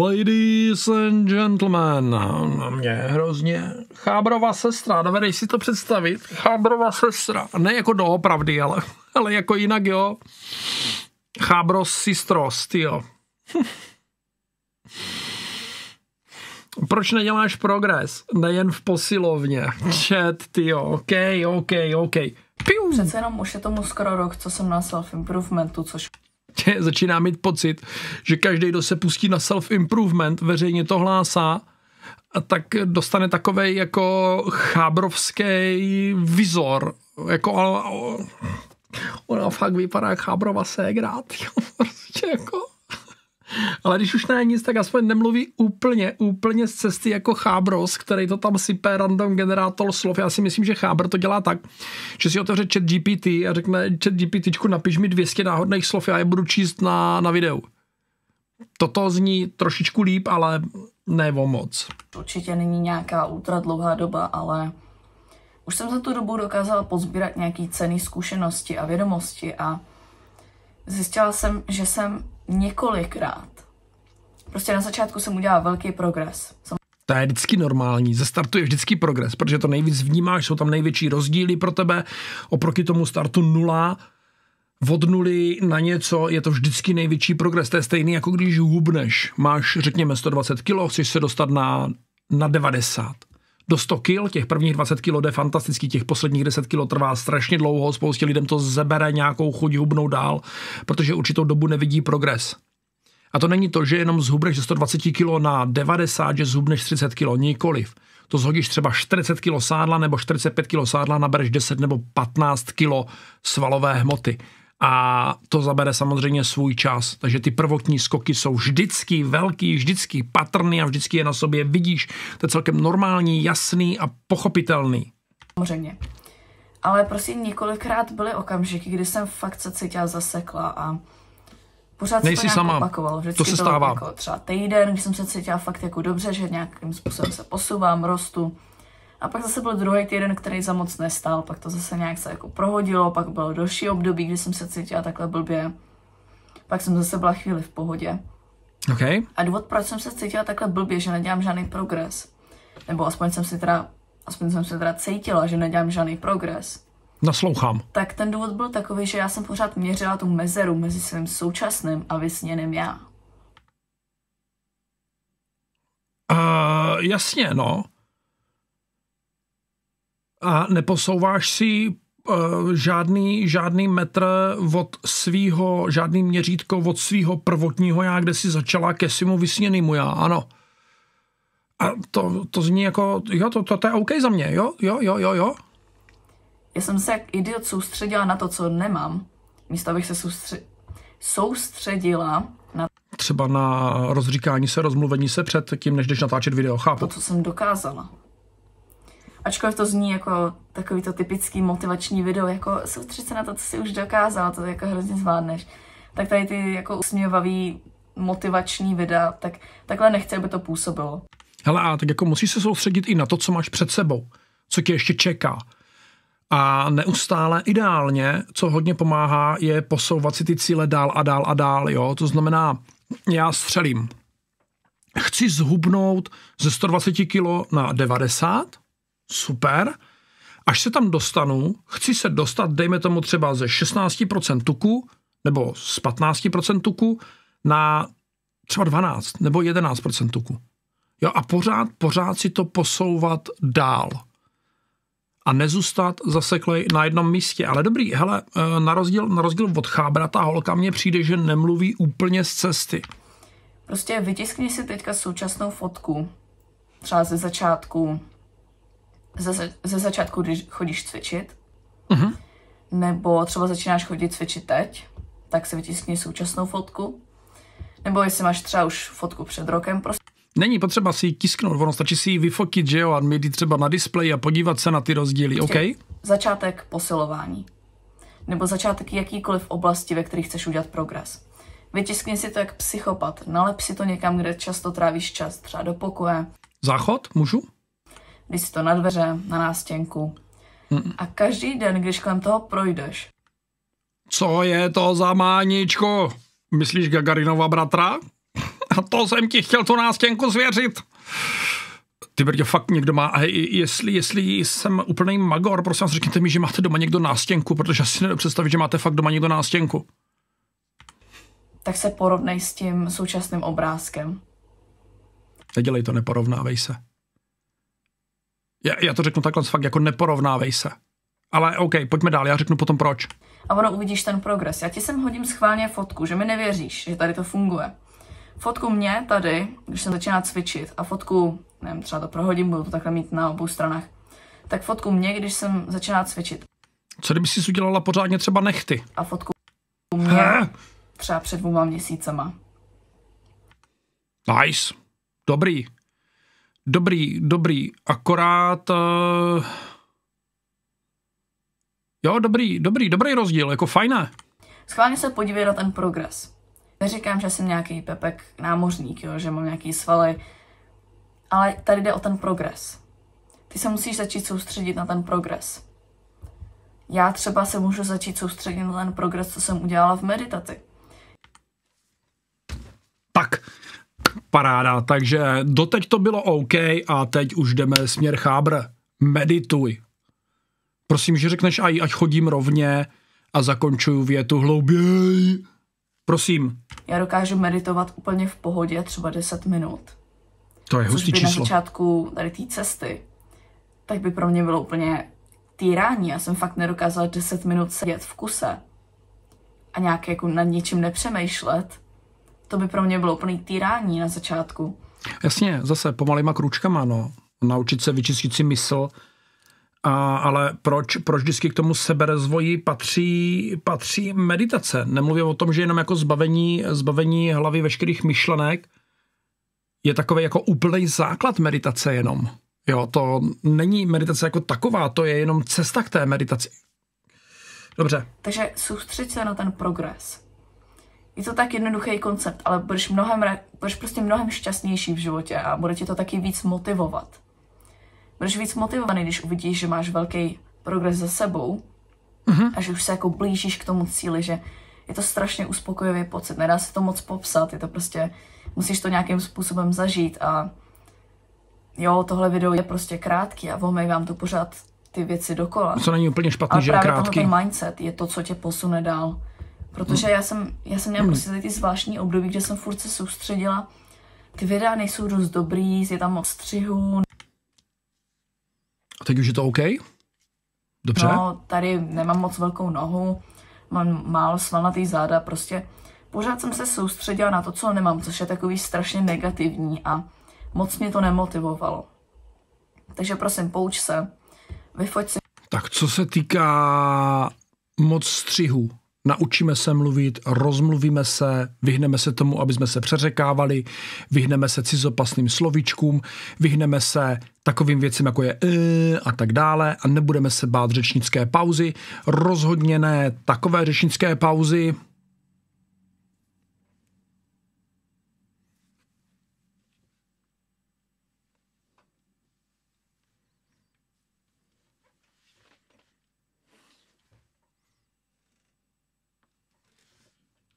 Ladies and gentlemen, na no, mě hrozně chábrová sestra, dovedeš no, si to představit? chábrová sestra, ne jako doopravdy, ale, ale jako jinak, jo. Chábros sistros, jo. Proč neděláš progres? Nejen v posilovně. Chat, ty OK, OK, OK. Piu. Přece jenom už je tomu skoro rok, co jsem na self-improvementu, což prostě začíná mít pocit, že každý, kdo se pustí na self-improvement, veřejně to hlásá, a tak dostane takový jako chábrovský vizor. Jako, ona fakt vypadá jak chábrova ségra, prostě jako ale když už není nic, tak aspoň nemluví úplně, úplně z cesty jako Chábros, který to tam sype random generátor slov. Já si myslím, že Chábr to dělá tak, že si otevře chat GPT a řekne chat GPT, napiš mi 200 náhodných slov, já je budu číst na, na videu. Toto zní trošičku líp, ale ne o moc. Určitě není nějaká ultra dlouhá doba, ale už jsem za tu dobu dokázala pozbírat nějaký cený zkušenosti a vědomosti a zjistila jsem, že jsem několikrát. Prostě na začátku jsem udělala velký progres. To je vždycky normální, je vždycky progres, protože to nejvíc vnímáš, jsou tam největší rozdíly pro tebe, oproti tomu startu nula, od nuly na něco je to vždycky největší progres. To je stejný, jako když hubneš. Máš, řekněme, 120 kg, chceš se dostat na, na 90 do 100 kg, těch prvních 20 kg jde fantasticky, těch posledních 10 kg trvá strašně dlouho, spoustě lidem to zebere nějakou chuť hubnou dál, protože určitou dobu nevidí progres. A to není to, že jenom zhubneš ze 120 kg na 90, že zhubneš 30 kg, nikoliv. To zhodíš třeba 40 kg sádla nebo 45 kg sádla, nabereš 10 nebo 15 kg svalové hmoty a to zabere samozřejmě svůj čas. Takže ty prvotní skoky jsou vždycky velký, vždycky patrný a vždycky je na sobě vidíš. To je celkem normální, jasný a pochopitelný. Samozřejmě. Ale prostě několikrát byly okamžiky, kdy jsem fakt se cítila zasekla a pořád Nejsi se to sama. Vždycky to se stává. Jako třeba týden, když jsem se cítila fakt jako dobře, že nějakým způsobem se posouvám, rostu a pak zase byl druhý týden, který za moc nestál, pak to zase nějak se jako prohodilo, pak bylo další období, kdy jsem se cítila takhle blbě. Pak jsem zase byla chvíli v pohodě. Okay. A důvod, proč jsem se cítila takhle blbě, že nedělám žádný progres. Nebo aspoň jsem si teda, aspoň jsem se teda cítila, že nedělám žádný progres. Naslouchám. Tak ten důvod byl takový, že já jsem pořád měřila tu mezeru mezi svým současným a vysněným já. Uh, jasně, no a neposouváš si eh, žádný, žádný metr od svého, žádný měřítko od svého prvotního já, kde si začala ke svému vysněnému já, ano. A to, to zní jako, jo, to, to, to je OK za mě, jo, jo, jo, jo, jo. Já jsem se jak idiot soustředila na to, co nemám, místo abych se soustře- soustředila na... Třeba na rozříkání se, rozmluvení se před tím, než jdeš natáčet video, chápu. To, co jsem dokázala. Ačkoliv to zní jako takový to typický motivační video, jako soustřed se na to, co jsi už dokázal, to jako hrozně zvládneš. Tak tady ty jako usměvavý motivační videa, tak takhle nechci, aby to působilo. Hele, a tak jako musíš se soustředit i na to, co máš před sebou, co tě ještě čeká. A neustále ideálně, co hodně pomáhá, je posouvat si ty cíle dál a dál a dál. Jo? To znamená, já střelím. Chci zhubnout ze 120 kg na 90 super. Až se tam dostanu, chci se dostat, dejme tomu třeba ze 16% tuku nebo z 15% tuku na třeba 12 nebo 11% tuku. Jo, a pořád, pořád si to posouvat dál. A nezůstat zaseklej na jednom místě. Ale dobrý, hele, eh, na rozdíl, na rozdíl od chábra, ta holka mně přijde, že nemluví úplně z cesty. Prostě vytiskni si teďka současnou fotku, třeba ze začátku ze, ze začátku, když chodíš cvičit, uh-huh. nebo třeba začínáš chodit cvičit teď, tak si vytiskni současnou fotku, nebo jestli máš třeba už fotku před rokem prostě. Není potřeba si ji tisknout, ono stačí si ji vyfotit, že jo, a mít ji třeba na displeji a podívat se na ty rozdíly, Ještě prostě OK? Začátek posilování. Nebo začátek jakýkoliv oblasti, ve kterých chceš udělat progres. Vytiskni si to jak psychopat, nalep si to někam, kde často trávíš čas, třeba do pokoje. Záchod? Můžu? dej si to na dveře, na nástěnku. Hm. A každý den, když kolem toho projdeš. Co je to za máničko? Myslíš Gagarinova bratra? A to jsem ti chtěl tu nástěnku zvěřit. Ty brdě, fakt někdo má, a jestli, jestli jsem úplný magor, prosím vás, řekněte mi, že máte doma někdo nástěnku, protože asi nedovedu představit, že máte fakt doma někdo nástěnku. Tak se porovnej s tím současným obrázkem. Nedělej to, neporovnávej se. Já, já to řeknu takhle, fakt jako neporovnávej se. Ale OK, pojďme dál, já řeknu potom proč. A ono uvidíš ten progres. Já ti sem hodím schválně fotku, že mi nevěříš, že tady to funguje. Fotku mě tady, když jsem začíná cvičit a fotku, nevím, třeba to prohodím, budu to takhle mít na obou stranách, tak fotku mě, když jsem začíná cvičit. Co kdyby si udělala pořádně třeba nechty? A fotku mě He? třeba před dvouma měsícema. Nice. Dobrý. Dobrý, dobrý, akorát... Uh, jo, dobrý, dobrý, dobrý rozdíl, jako fajné. Schválně se podívej na ten progres. Neříkám, že jsem nějaký pepek námořník, jo, že mám nějaký svaly, ale tady jde o ten progres. Ty se musíš začít soustředit na ten progres. Já třeba se můžu začít soustředit na ten progres, co jsem udělala v meditaci. Tak, Paráda, takže doteď to bylo OK a teď už jdeme směr chábr. Medituj. Prosím, že řekneš aj, ať chodím rovně a zakončuju větu hlouběji. Prosím. Já dokážu meditovat úplně v pohodě třeba 10 minut. To je hustý Což by číslo. na začátku tady té cesty, tak by pro mě bylo úplně týrání. Já jsem fakt nedokázala 10 minut sedět v kuse a nějak jako nad ničím nepřemýšlet to by pro mě bylo úplný týrání na začátku. Jasně, zase pomalýma kručkama, no. Naučit se vyčistit si mysl, a, ale proč, proč vždycky k tomu seberozvoji patří, patří meditace? Nemluvím o tom, že jenom jako zbavení, zbavení hlavy veškerých myšlenek je takový jako úplný základ meditace jenom. Jo, to není meditace jako taková, to je jenom cesta k té meditaci. Dobře. Takže soustřed se na ten progres je to tak jednoduchý koncept, ale budeš, mnohem, budeš prostě mnohem šťastnější v životě a bude tě to taky víc motivovat. Budeš víc motivovaný, když uvidíš, že máš velký progres za sebou mm-hmm. a že už se jako blížíš k tomu cíli, že je to strašně uspokojivý pocit, nedá se to moc popsat, je to prostě, musíš to nějakým způsobem zažít a jo, tohle video je prostě krátký a vomej vám to pořád ty věci dokola. Co není úplně špatný, že je krátký. ten mindset je to, co tě posune dál. Protože mhm. já jsem, já jsem měla mhm. prostě ty zvláštní období, kde jsem furt se soustředila. Ty videa nejsou dost dobrý, je tam moc střihu. A teď už je to OK? Dobře? No, tady nemám moc velkou nohu, mám málo svalnatý záda, prostě pořád jsem se soustředila na to, co nemám, což je takový strašně negativní a moc mě to nemotivovalo. Takže prosím, pouč se, vyfoť si. Tak co se týká moc střihu, naučíme se mluvit, rozmluvíme se, vyhneme se tomu, aby jsme se přeřekávali, vyhneme se cizopasným slovíčkům, vyhneme se takovým věcem, jako je e a tak dále a nebudeme se bát řečnické pauzy. Rozhodně ne takové řečnické pauzy,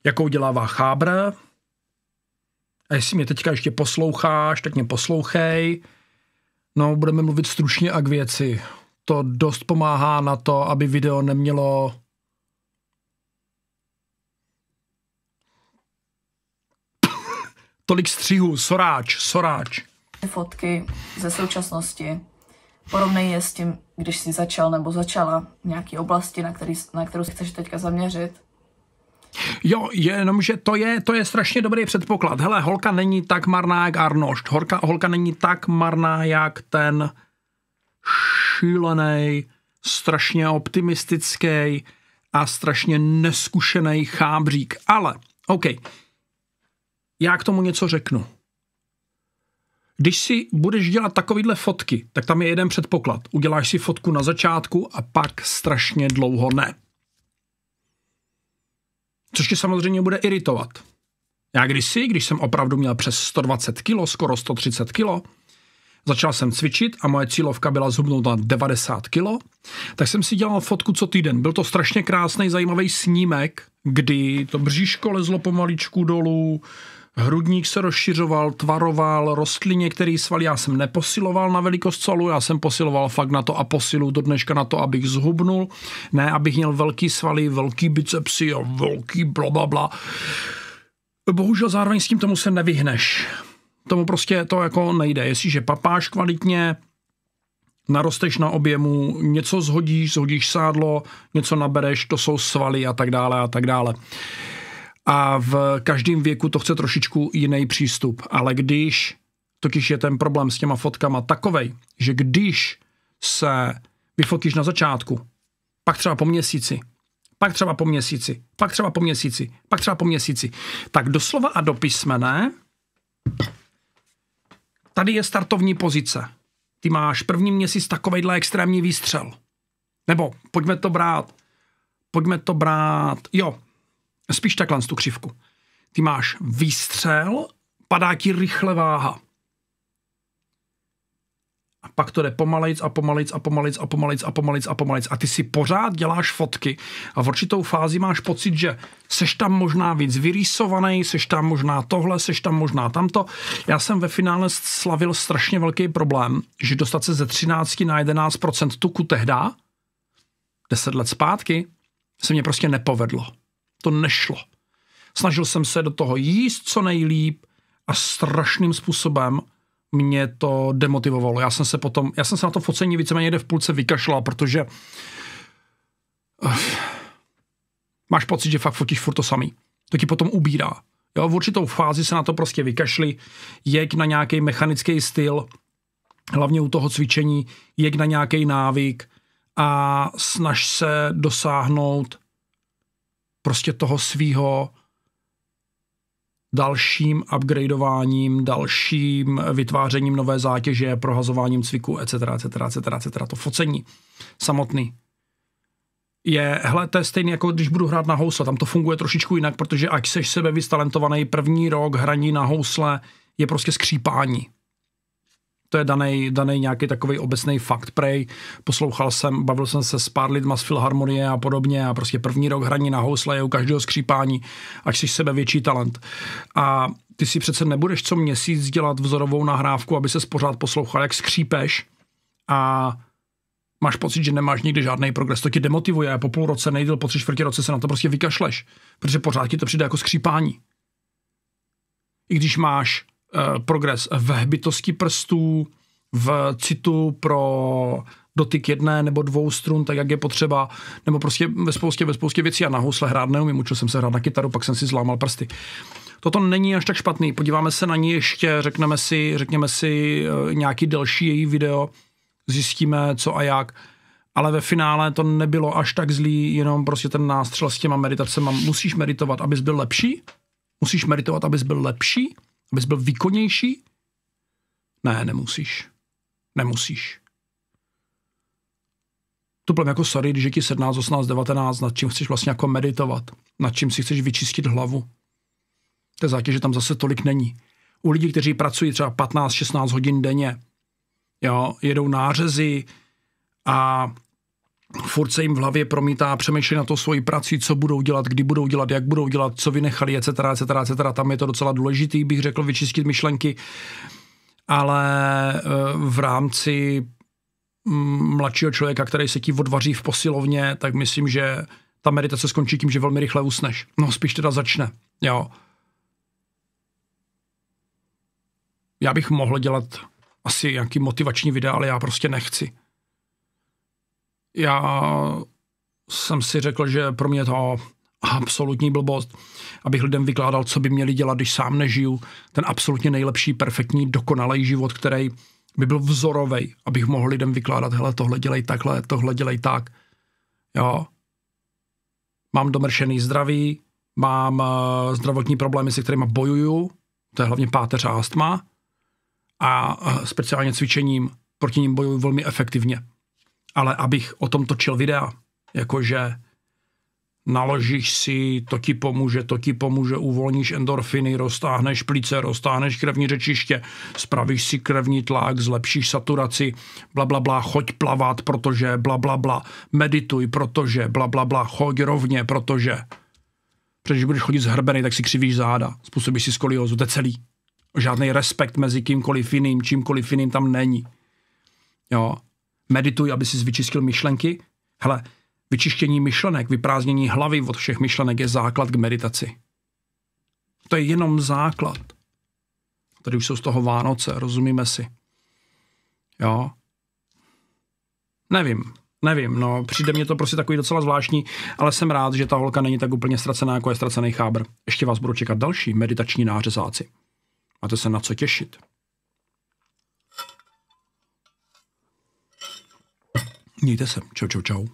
jakou dělává chábra. A jestli mě teďka ještě posloucháš, tak mě poslouchej. No, budeme mluvit stručně a k věci. To dost pomáhá na to, aby video nemělo tolik střihů. Soráč, soráč. Fotky ze současnosti. Porovnej je s tím, když jsi začal nebo začala v nějaký oblasti, na, který, na kterou se chceš teďka zaměřit Jo, jenomže to je, to je strašně dobrý předpoklad. Hele, holka není tak marná jak Arnošt. Holka, holka není tak marná jak ten šílený, strašně optimistický a strašně neskušený chábřík. Ale, OK, já k tomu něco řeknu. Když si budeš dělat takovýhle fotky, tak tam je jeden předpoklad. Uděláš si fotku na začátku a pak strašně dlouho ne což tě samozřejmě bude iritovat. Já kdysi, když jsem opravdu měl přes 120 kg, skoro 130 kg, začal jsem cvičit a moje cílovka byla zhubnout na 90 kg, tak jsem si dělal fotku co týden. Byl to strašně krásný, zajímavý snímek, kdy to bříško lezlo pomaličku dolů, Hrudník se rozšiřoval, tvaroval, rostly některý svaly. Já jsem neposiloval na velikost svalu, já jsem posiloval fakt na to a posilu do dneška na to, abych zhubnul. Ne, abych měl velký svaly, velký bicepsy a velký blablabla. Bohužel zároveň s tím tomu se nevyhneš. Tomu prostě to jako nejde. Jestliže papáš kvalitně, narosteš na objemu, něco zhodíš, zhodíš sádlo, něco nabereš, to jsou svaly a tak dále a tak dále. Uh, a v každém věku to chce trošičku jiný přístup. Ale když, totiž je ten problém s těma fotkama takovej, že když se vyfotíš na začátku, pak třeba po měsíci, pak třeba po měsíci, pak třeba po měsíci, pak třeba po měsíci, tak doslova a do písmene tady je startovní pozice. Ty máš první měsíc takovejhle extrémní výstřel. Nebo pojďme to brát, pojďme to brát, jo, Spíš takhle tu křivku. Ty máš výstřel, padá ti rychle váha. A pak to jde pomalejc a pomalejc a pomalejc a pomalejc a pomalejc a pomalejc. A ty si pořád děláš fotky a v určitou fázi máš pocit, že seš tam možná víc vyrýsovaný, seš tam možná tohle, seš tam možná tamto. Já jsem ve finále slavil strašně velký problém, že dostat se ze 13 na 11% tuku tehda, 10 let zpátky, se mě prostě nepovedlo. To nešlo. Snažil jsem se do toho jíst co nejlíp a strašným způsobem mě to demotivovalo. Já jsem se potom, já jsem se na to focení víceméně jde v půlce vykašlal, protože uh, máš pocit, že fakt fotíš furt to samý. To ti potom ubírá. Jo, v určitou fázi se na to prostě vykašli, jeď na nějaký mechanický styl, hlavně u toho cvičení, jeď na nějaký návyk a snaž se dosáhnout prostě toho svého dalším upgradeováním, dalším vytvářením nové zátěže, prohazováním cviku, etc., etc., etc., etc. To focení samotný je, hele, to je stejný, jako když budu hrát na housle, tam to funguje trošičku jinak, protože ať seš sebe vystalentovaný první rok hraní na housle je prostě skřípání. To je daný nějaký takový obecný fakt prej. Poslouchal jsem, bavil jsem se s pár lidma z Filharmonie a podobně a prostě první rok hraní na housle je u každého skřípání, ať jsi sebe větší talent. A ty si přece nebudeš co měsíc dělat vzorovou nahrávku, aby se pořád poslouchal, jak skřípeš a máš pocit, že nemáš nikdy žádný progres. To tě demotivuje a po půl roce, nejdéle po tři čtvrtě roce se na to prostě vykašleš, protože pořád ti to přijde jako skřípání. I když máš Eh, progres v hbitosti prstů, v citu pro dotyk jedné nebo dvou strun, tak jak je potřeba, nebo prostě ve spoustě, ve spoustě věcí. Já na housle hrát neumím, učil jsem se hrát na kytaru, pak jsem si zlámal prsty. Toto není až tak špatný, podíváme se na ní ještě, řekneme si, řekněme si eh, nějaký delší její video, zjistíme co a jak, ale ve finále to nebylo až tak zlý, jenom prostě ten nástřel s těma meditacema. Musíš meditovat, abys byl lepší, musíš meditovat, abys byl lepší, Abys byl výkonnější? Ne, nemusíš. Nemusíš. To bylo jako sorry, když je ti 17, 18, 19, nad čím chceš vlastně jako meditovat, nad čím si chceš vyčistit hlavu. Té zátěže tam zase tolik není. U lidí, kteří pracují třeba 15, 16 hodin denně, jo, jedou nářezy a furt se jim v hlavě promítá, přemýšlí na to svoji prací, co budou dělat, kdy budou dělat, jak budou dělat, co vynechali, etc., etc., etc. Tam je to docela důležitý, bych řekl, vyčistit myšlenky, ale eh, v rámci mm, mladšího člověka, který se ti odvaří v posilovně, tak myslím, že ta meditace skončí tím, že velmi rychle usneš. No spíš teda začne, jo. Já bych mohl dělat asi nějaký motivační videa, ale já prostě nechci já jsem si řekl, že pro mě to absolutní blbost, abych lidem vykládal, co by měli dělat, když sám nežiju, ten absolutně nejlepší, perfektní, dokonalý život, který by byl vzorový, abych mohl lidem vykládat, hele, tohle dělej takhle, tohle dělej tak. Jo. Mám domršený zdraví, mám uh, zdravotní problémy, se kterými bojuju, to je hlavně páteř a astma, a uh, speciálně cvičením proti ním bojuju velmi efektivně ale abych o tom točil videa, jakože naložíš si, to ti pomůže, to ti pomůže, uvolníš endorfiny, roztáhneš plíce, roztáhneš krevní řečiště, spravíš si krevní tlak, zlepšíš saturaci, bla, bla, bla, choď plavat, protože bla, bla, bla, medituj, protože bla, bla, bla, choď rovně, protože. Protože budeš chodit zhrbený, tak si křivíš záda, způsobíš si skoliozu, to je celý. Žádný respekt mezi kýmkoliv jiným, čímkoliv jiným tam není. Jo, medituj, aby si vyčistil myšlenky. Hele, vyčištění myšlenek, vyprázdnění hlavy od všech myšlenek je základ k meditaci. To je jenom základ. Tady už jsou z toho Vánoce, rozumíme si. Jo? Nevím, nevím, no přijde mě to prostě takový docela zvláštní, ale jsem rád, že ta holka není tak úplně ztracená, jako je ztracený chábr. Ještě vás budou čekat další meditační nářezáci. Máte se na co těšit. 你什么招，招，招。